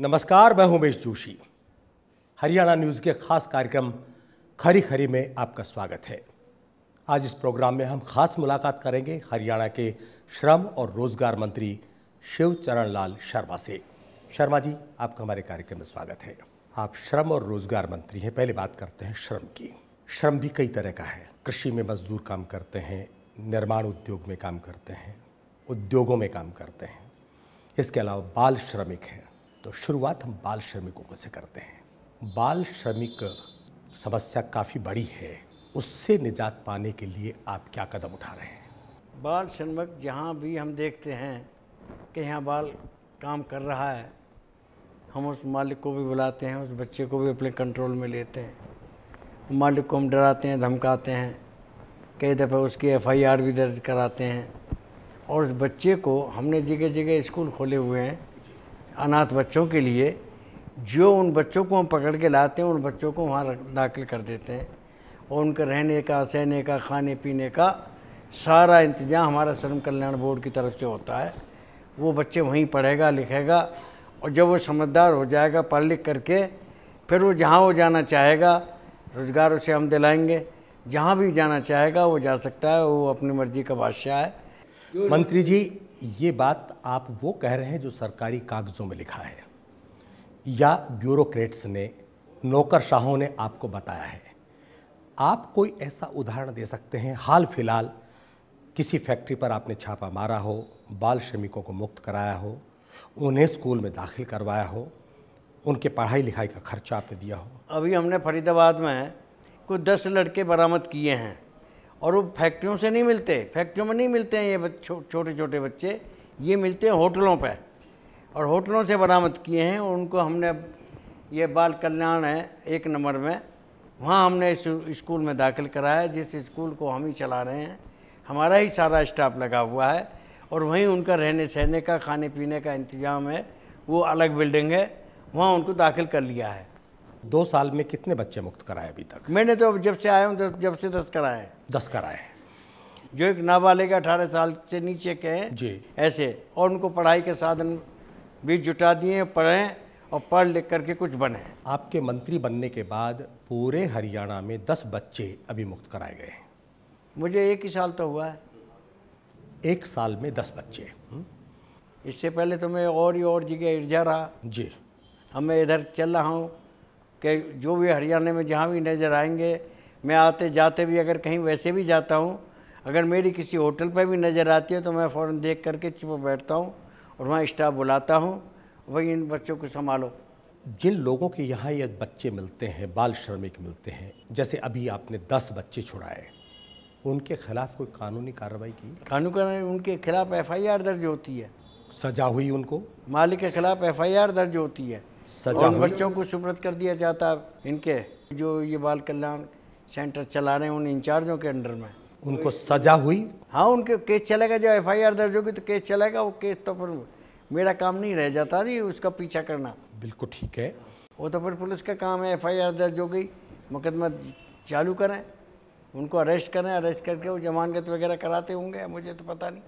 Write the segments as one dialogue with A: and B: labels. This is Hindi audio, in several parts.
A: नमस्कार मैं उमेश जोशी हरियाणा न्यूज़ के खास कार्यक्रम खरी खरी में आपका स्वागत है आज इस प्रोग्राम में हम खास मुलाकात करेंगे हरियाणा के श्रम और रोजगार मंत्री शिव चरण लाल शर्मा से शर्मा जी आपका हमारे कार्यक्रम में स्वागत है आप श्रम और रोजगार मंत्री हैं पहले बात करते हैं श्रम की श्रम भी कई तरह का है कृषि में मजदूर काम करते हैं निर्माण उद्योग में काम करते हैं उद्योगों में काम करते हैं इसके अलावा बाल श्रमिक हैं तो शुरुआत हम बाल श्रमिकों से करते हैं बाल श्रमिक समस्या काफ़ी बड़ी है उससे निजात पाने के लिए आप क्या कदम उठा रहे
B: हैं बाल श्रमिक जहाँ भी हम देखते हैं कि यहाँ बाल काम कर रहा है हम उस मालिक को भी बुलाते हैं उस बच्चे को भी अपने कंट्रोल में लेते हैं मालिक को हम डराते हैं धमकाते हैं कई दफ़े उसकी एफआईआर भी दर्ज कराते हैं और उस बच्चे को हमने जगह जगह स्कूल खोले हुए हैं अनाथ बच्चों के लिए जो उन बच्चों को हम पकड़ के लाते हैं उन बच्चों को वहाँ दाखिल कर देते हैं और उनके रहने का सहने का खाने पीने का सारा इंतजाम हमारा श्रम कल्याण बोर्ड की तरफ से होता है वो बच्चे वहीं पढ़ेगा लिखेगा और जब वो समझदार हो जाएगा पढ़ लिख करके फिर वो जहाँ वो जाना चाहेगा रोज़गार उसे हम दिलाएंगे जहाँ भी जाना चाहेगा वो जा सकता है वो अपनी मर्ज़ी का बादशाह है मंत्री जी ये बात आप वो कह रहे हैं जो सरकारी
A: कागज़ों में लिखा है या ब्यूरोक्रेट्स ने नौकरशाहों ने आपको बताया है आप कोई ऐसा उदाहरण दे सकते हैं हाल फिलहाल किसी फैक्ट्री पर आपने छापा मारा हो बाल श्रमिकों को मुक्त कराया हो उन्हें स्कूल में दाखिल करवाया हो उनके पढ़ाई लिखाई का खर्चा आपने दिया हो
B: अभी हमने फरीदाबाद में कुछ दस लड़के बरामद किए हैं और वो फैक्ट्रियों से नहीं मिलते फैक्ट्रियों में नहीं मिलते हैं ये छोटे छोटे बच्चे ये मिलते हैं होटलों पर और होटलों से बरामद किए हैं और उनको हमने ये बाल कल्याण है एक नंबर में वहाँ हमने इस स्कूल में दाखिल कराया जिस स्कूल को हम ही चला रहे हैं हमारा ही सारा स्टाफ लगा हुआ है और वहीं उनका रहने सहने का खाने पीने का इंतज़ाम है वो अलग बिल्डिंग है वहाँ उनको दाखिल कर लिया है दो साल में कितने बच्चे मुक्त कराए अभी तक मैंने तो जब से आया हूँ जब से दस कराए दस कराए जो एक नाबालिग अठारह साल से नीचे के हैं जी ऐसे और उनको पढ़ाई के साधन भी जुटा दिए पढ़ें और पढ़ लिख करके कुछ बने आपके मंत्री बनने के बाद
A: पूरे हरियाणा में दस बच्चे अभी मुक्त कराए गए हैं
B: मुझे एक ही साल तो हुआ है एक साल में दस बच्चे हम्म। इससे पहले तो मैं और ही और जगह इर्जा रहा जी हमें इधर चल रहा हूँ कि जो भी हरियाणा में जहाँ भी नज़र आएंगे मैं आते जाते भी अगर कहीं वैसे भी जाता हूँ अगर मेरी किसी होटल पर भी नज़र आती है तो मैं फ़ौर देख करके चुप बैठता हूँ और वहाँ स्टाफ बुलाता हूँ वही इन बच्चों को संभालो
A: जिन लोगों के यहाँ ये बच्चे मिलते हैं बाल श्रमिक मिलते हैं जैसे अभी आपने दस बच्चे छुड़ाए उनके खिलाफ कोई कानूनी कार्रवाई की
B: कानून कार्रवाई उनके खिलाफ एफ दर्ज होती है सजा हुई उनको मालिक के खिलाफ एफ दर्ज होती है सचा बच्चों को सुप्रत कर दिया जाता इनके जो ये बाल कल्याण सेंटर चला रहे हैं उन इंचार्जों के अंडर में उनको सजा हुई हाँ उनके केस चलेगा जब आर दर्ज होगी तो केस चलेगा वो केस तो फिर मेरा काम नहीं रह जाता नहीं उसका पीछा करना
A: बिल्कुल ठीक है
B: वो तो फिर पुलिस का काम है आर दर्ज हो गई मुकदमा चालू करें उनको अरेस्ट करें अरेस्ट करके वो जमानत वगैरह कराते होंगे मुझे तो पता नहीं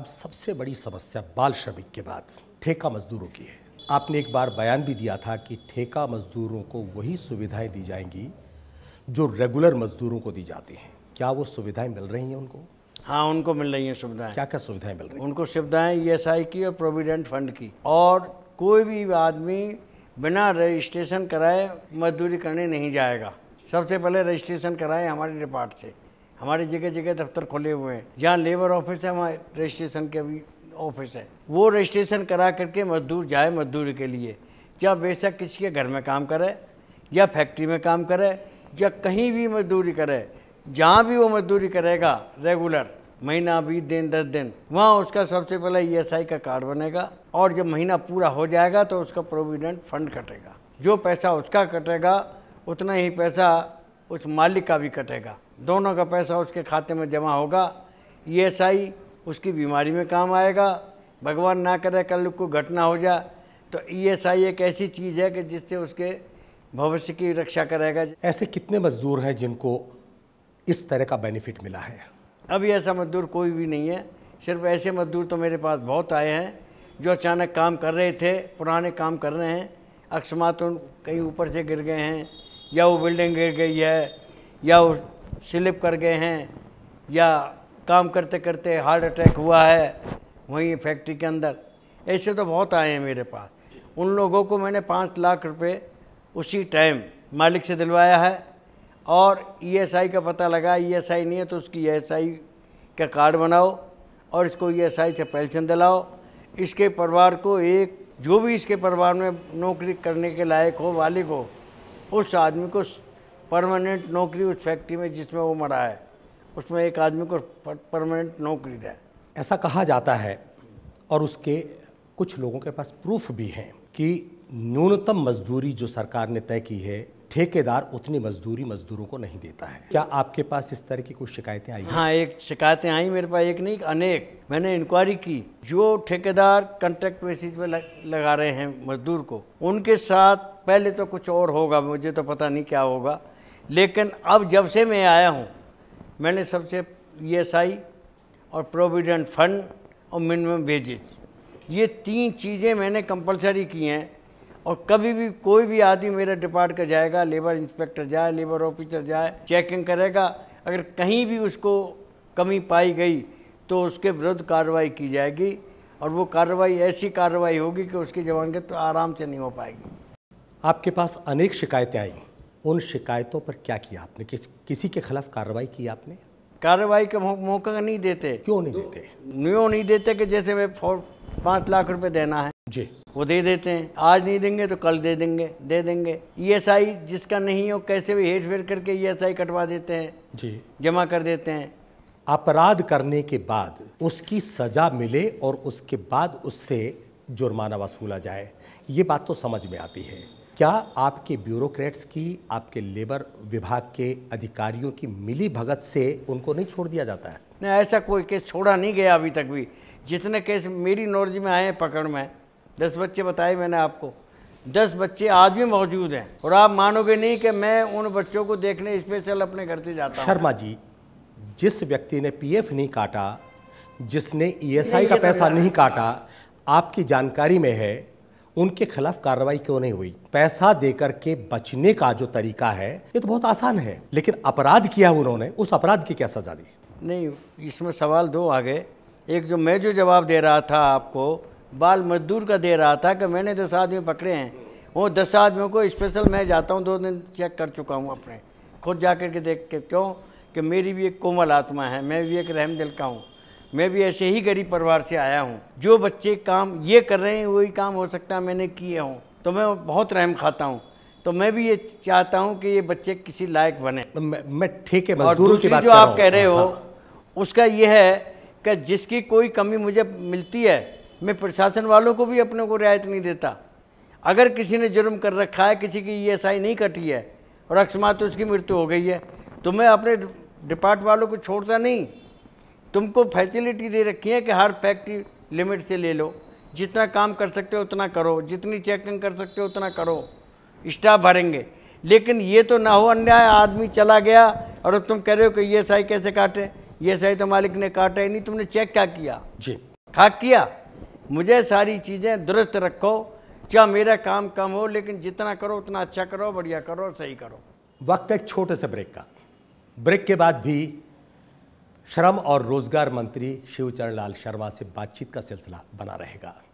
A: अब सबसे बड़ी समस्या बाल श्रमिक के बाद ठेका मजदूरों की है आपने एक बार बयान भी दिया था कि ठेका मजदूरों को वही सुविधाएं दी जाएंगी जो रेगुलर मजदूरों को दी जाती हैं क्या वो सुविधाएं मिल रही हैं उनको
B: हाँ उनको मिल रही हैं सुविधाएं क्या क्या सुविधाएं मिल रही हैं उनको सुविधाएं ई e की और प्रोविडेंट फंड की और कोई भी आदमी बिना रजिस्ट्रेशन कराए मजदूरी करने नहीं जाएगा सबसे पहले रजिस्ट्रेशन कराएं हमारे डिपार्ट से हमारे जगह जगह दफ्तर खोले हुए हैं जहाँ लेबर ऑफिस है वहाँ रजिस्ट्रेशन के भी ऑफिस है वो रजिस्ट्रेशन करा करके मजदूर जाए मजदूरी के लिए चाहे बेशक किसी के घर में काम करे या फैक्ट्री में काम करे या कहीं भी मजदूरी करे जहाँ भी वो मजदूरी करेगा रेगुलर महीना बीस दिन दस दिन वहाँ उसका सबसे पहले ईएसआई e का कार्ड बनेगा और जब महीना पूरा हो जाएगा तो उसका प्रोविडेंट फंड कटेगा जो पैसा उसका कटेगा उतना ही पैसा उस मालिक का भी कटेगा दोनों का पैसा उसके खाते में जमा होगा ईएसआई e उसकी बीमारी में काम आएगा भगवान ना करे कल को घटना हो जाए तो ई एस आई एक ऐसी चीज़ है कि जिससे उसके भविष्य की रक्षा करेगा
A: ऐसे कितने मजदूर हैं जिनको इस तरह का बेनिफिट मिला है
B: अभी ऐसा मजदूर कोई भी नहीं है सिर्फ ऐसे मजदूर तो मेरे पास बहुत आए हैं जो अचानक काम कर रहे थे पुराने काम कर रहे हैं अकस्मात उन कहीं ऊपर से गिर गए हैं या वो बिल्डिंग गिर गई है या वो स्लिप कर गए हैं या काम करते करते हार्ट अटैक हुआ है वहीं फैक्ट्री के अंदर ऐसे तो बहुत आए हैं मेरे पास उन लोगों को मैंने पाँच लाख रुपए उसी टाइम मालिक से दिलवाया है और ईएसआई e का पता लगा ईएसआई e नहीं है तो उसकी ईएसआई e का कार्ड बनाओ और इसको ईएसआई से पेंशन दिलाओ इसके परिवार को एक जो भी इसके परिवार में नौकरी करने के लायक हो वालिक हो उस आदमी को परमानेंट नौकरी उस फैक्ट्री में जिसमें वो मरा है उसमें एक आदमी को परमानेंट नौकरी दें
A: ऐसा कहा जाता है और उसके कुछ लोगों के पास प्रूफ भी हैं कि न्यूनतम मजदूरी जो सरकार ने तय की है ठेकेदार उतनी मजदूरी मजदूरों को नहीं देता है क्या आपके पास इस तरह की कुछ शिकायतें आई
B: हाँ एक शिकायतें आई मेरे पास एक नहीं अनेक मैंने इंक्वायरी की जो ठेकेदार कंट्रैक्ट बेसिस पे लगा रहे हैं मजदूर को उनके साथ पहले तो कुछ और होगा मुझे तो पता नहीं क्या होगा लेकिन अब जब से मैं आया हूँ मैंने सबसे ईएसआई e और प्रोविडेंट फंड और मिनिमम वेजेज ये तीन चीज़ें मैंने कंपलसरी की हैं और कभी भी कोई भी आदमी मेरा डिपार्ट कर जाएगा लेबर इंस्पेक्टर जाए लेबर ऑफिसर जाए चेकिंग करेगा अगर कहीं भी उसको कमी पाई गई तो उसके विरुद्ध कार्रवाई की जाएगी और वो कार्रवाई ऐसी कार्रवाई होगी कि उसकी जवानगत तो आराम से नहीं हो पाएगी
A: आपके पास अनेक शिकायतें आई उन शिकायतों पर क्या किया आपने किस किसी के खिलाफ कार्रवाई की आपने
B: कार्रवाई का मौका नहीं देते क्यों नहीं देते क्यों नहीं देते कि जैसे वे पाँच लाख रुपए देना है जी वो दे देते हैं आज नहीं देंगे तो कल दे देंगे दे देंगे ईएसआई e जिसका नहीं हो कैसे भी हेर फेर करके ईएसआई e कटवा देते हैं जी जमा कर देते हैं
A: अपराध करने के बाद उसकी सजा मिले और उसके बाद उससे जुर्माना वसूला जाए ये बात तो समझ में आती है क्या आपके ब्यूरोक्रेट्स की आपके लेबर विभाग के अधिकारियों की मिली भगत से उनको नहीं छोड़ दिया जाता है
B: नहीं ऐसा कोई केस छोड़ा नहीं गया अभी तक भी जितने केस मेरी नॉलेज में आए हैं पकड़ में दस बच्चे बताए मैंने आपको दस बच्चे आज भी मौजूद हैं और आप मानोगे नहीं कि मैं उन बच्चों को देखने स्पेशल अपने घर से जाता हूँ
A: शर्मा जी जिस व्यक्ति ने पी नहीं काटा जिसने ई e का तो पैसा नहीं काटा आपकी जानकारी में है उनके खिलाफ कार्रवाई क्यों नहीं हुई पैसा देकर के बचने का जो तरीका है ये तो बहुत आसान है लेकिन अपराध किया उन्होंने उस अपराध की क्या सजा दी
B: नहीं इसमें सवाल दो आ गए एक जो मैं जो जवाब दे रहा था आपको बाल मजदूर का दे रहा था कि मैंने दस आदमी पकड़े हैं वो दस आदमियों को स्पेशल मैं जाता हूँ दो दिन चेक कर चुका हूँ अपने खुद जा कर के देख के क्यों कि मेरी भी एक कोमल आत्मा है मैं भी एक रहम दिल का हूँ मैं भी ऐसे ही गरीब परिवार से आया हूँ जो बच्चे काम ये कर रहे हैं वही काम हो सकता है मैंने किए हों तो मैं बहुत रहम खाता हूँ तो मैं भी ये चाहता हूँ कि ये बच्चे किसी लायक बने मैं ठीक है मजदूरों की बात जो आप कह रहे हाँ, हो हाँ। उसका यह है कि जिसकी कोई कमी मुझे मिलती है मैं प्रशासन वालों को भी अपने को रियायत नहीं देता अगर किसी ने जुर्म कर रखा है किसी की ई e नहीं कटी है और अकस्मात उसकी मृत्यु हो गई है तो मैं अपने डिपार्ट वालों को छोड़ता नहीं तुमको फैसिलिटी दे रखी है कि हर फैक्ट्री लिमिट से ले लो जितना काम कर सकते हो उतना करो जितनी चेकिंग कर सकते हो उतना करो स्टाफ भरेंगे लेकिन ये तो ना हो अन्याय आदमी चला गया और तुम कह रहे हो कि ये सही कैसे काटे ये सही तो मालिक ने काटा ही नहीं तुमने चेक क्या किया जी खाक किया मुझे सारी चीज़ें दुरुस्त रखो चाहे मेरा काम कम हो लेकिन जितना करो उतना अच्छा करो बढ़िया करो सही करो वक्त
A: एक छोटे से ब्रेक का ब्रेक के बाद भी श्रम और रोजगार मंत्री शिवचरण लाल शर्मा से बातचीत का सिलसिला बना रहेगा